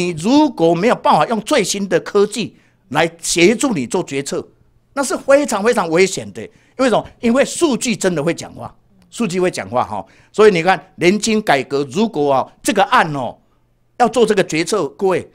你如果没有办法用最新的科技来协助你做决策，那是非常非常危险的。因为什么？因为数据真的会讲话，数据会讲话哈。所以你看，年金改革如果啊这个案哦要做这个决策，各位，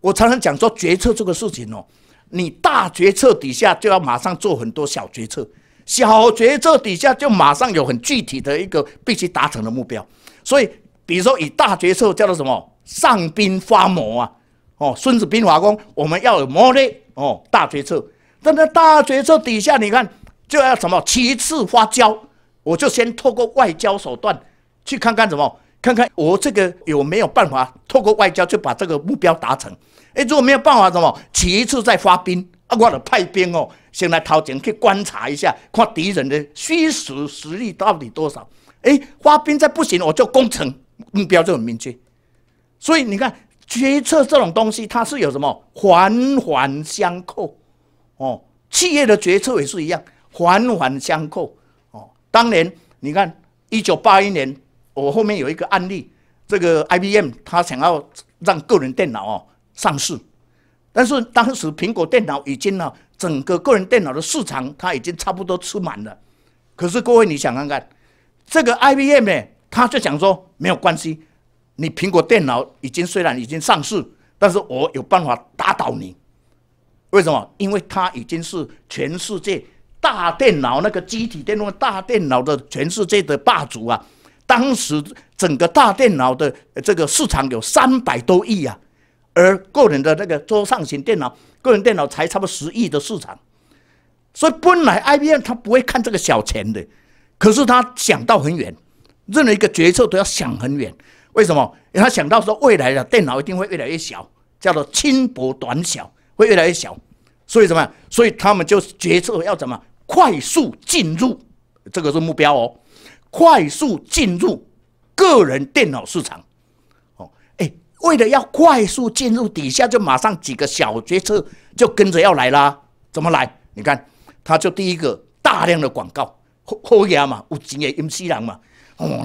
我常常讲说决策这个事情哦，你大决策底下就要马上做很多小决策，小决策底下就马上有很具体的一个必须达成的目标。所以，比如说以大决策叫做什么？上兵发谋啊，哦，孙子兵法讲我们要有谋略哦，大决策。但在大决策底下，你看就要什么其次发交，我就先透过外交手段去看看什么，看看我这个有没有办法透过外交就把这个目标达成。哎，如果没有办法，什么其次再发兵啊？我派兵哦，先来掏钱去观察一下，看敌人的虚实实力到底多少。哎，发兵再不行，我就攻城，目标就很明确。所以你看，决策这种东西，它是有什么环环相扣，哦，企业的决策也是一样，环环相扣，哦。当年你看，一九八一年，我后面有一个案例，这个 IBM 它想要让个人电脑哦上市，但是当时苹果电脑已经呢，整个个人电脑的市场它已经差不多吃满了。可是各位你想看看，这个 IBM 呢，他就想说没有关系。你苹果电脑已经虽然已经上市，但是我有办法打倒你。为什么？因为它已经是全世界大电脑那个机体电动大电脑的全世界的霸主啊！当时整个大电脑的这个市场有三百多亿啊，而个人的那个桌上型电脑个人电脑才差不多十亿的市场。所以本来 IBM 他不会看这个小钱的，可是他想到很远，任何一个决策都要想很远。为什么？他想到说，未来的电脑一定会越来越小，叫做轻薄短小，会越来越小。所以什么？所以他们就决策要怎么快速进入，这个是目标哦。快速进入个人电脑市场。哦，哎，为了要快速进入，底下就马上几个小决策就跟着要来啦。怎么来？你看，他就第一个大量的广告，后牙嘛，有钱的 MC 人嘛。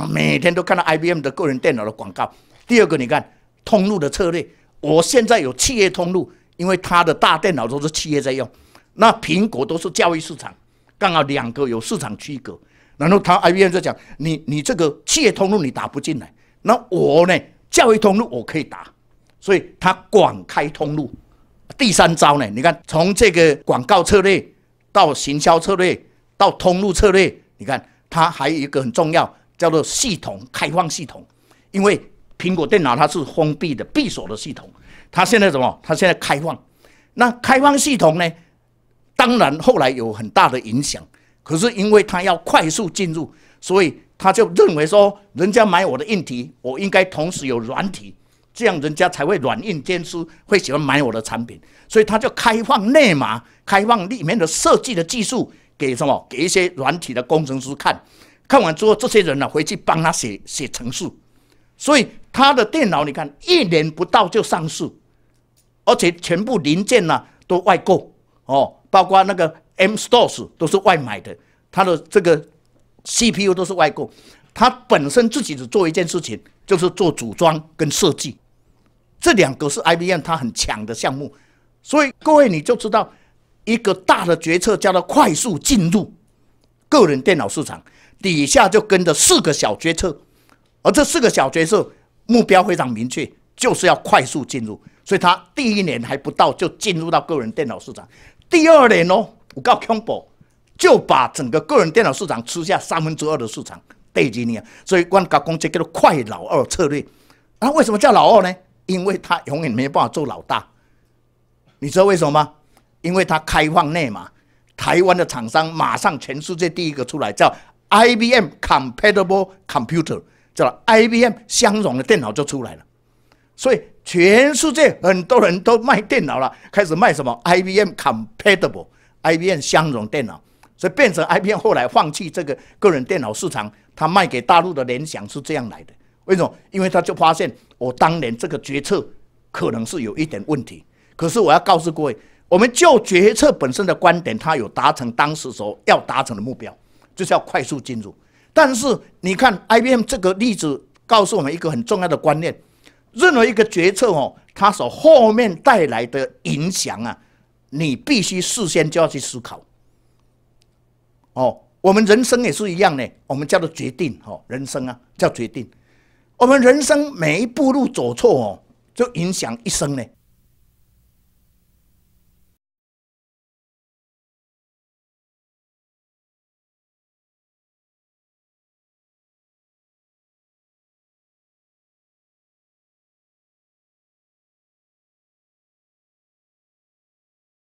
每天都看到 IBM 的个人电脑的广告。第二个，你看通路的策略，我现在有企业通路，因为他的大电脑都是企业在用。那苹果都是教育市场，刚好两个有市场区隔。然后他 IBM 就讲你你这个企业通路你打不进来，那我呢教育通路我可以打，所以他广开通路。第三招呢，你看从这个广告策略到行销策略到通路策略，你看他还有一个很重要。叫做系统开放系统，因为苹果电脑它是封闭的、闭锁的系统，它现在怎么？它现在开放。那开放系统呢？当然后来有很大的影响。可是因为它要快速进入，所以他就认为说，人家买我的硬体，我应该同时有软体，这样人家才会软硬兼施，会喜欢买我的产品。所以他就开放内码，开放里面的设计的技术给什么？给一些软体的工程师看。看完之后，这些人呢回去帮他写写程序，所以他的电脑你看一年不到就上市，而且全部零件呢都外购哦，包括那个 M stores 都是外买的，他的这个 CPU 都是外购，他本身自己只做一件事情，就是做组装跟设计，这两个是 IBM 他很强的项目，所以各位你就知道一个大的决策叫做快速进入个人电脑市场。底下就跟着四个小决策，而这四个小决策目标非常明确，就是要快速进入。所以他第一年还不到就进入到个人电脑市场，第二年哦，我告 c o m 就把整个个人电脑市场吃下三分之二的市场，得几年？所以关讲公这叫做“快老二”策略。那为什么叫老二呢？因为他永远没办法做老大，你知道为什么吗？因为他开放内嘛，台湾的厂商马上全世界第一个出来叫。IBM compatible computer 叫 IBM 相容的电脑就出来了，所以全世界很多人都卖电脑了，开始卖什么 IBM compatible IBM 相容电脑，所以变成 IBM 后来放弃这个个人电脑市场，他卖给大陆的联想是这样来的。为什么？因为他就发现我当年这个决策可能是有一点问题，可是我要告诉各位，我们就决策本身的观点，他有达成当时所要达成的目标。就是要快速进入，但是你看 IBM 这个例子告诉我们一个很重要的观念：任何一个决策哦，它所后面带来的影响啊，你必须事先就要去思考。哦，我们人生也是一样呢，我们叫做决定哦，人生啊叫决定，我们人生每一步路走错哦，就影响一生呢。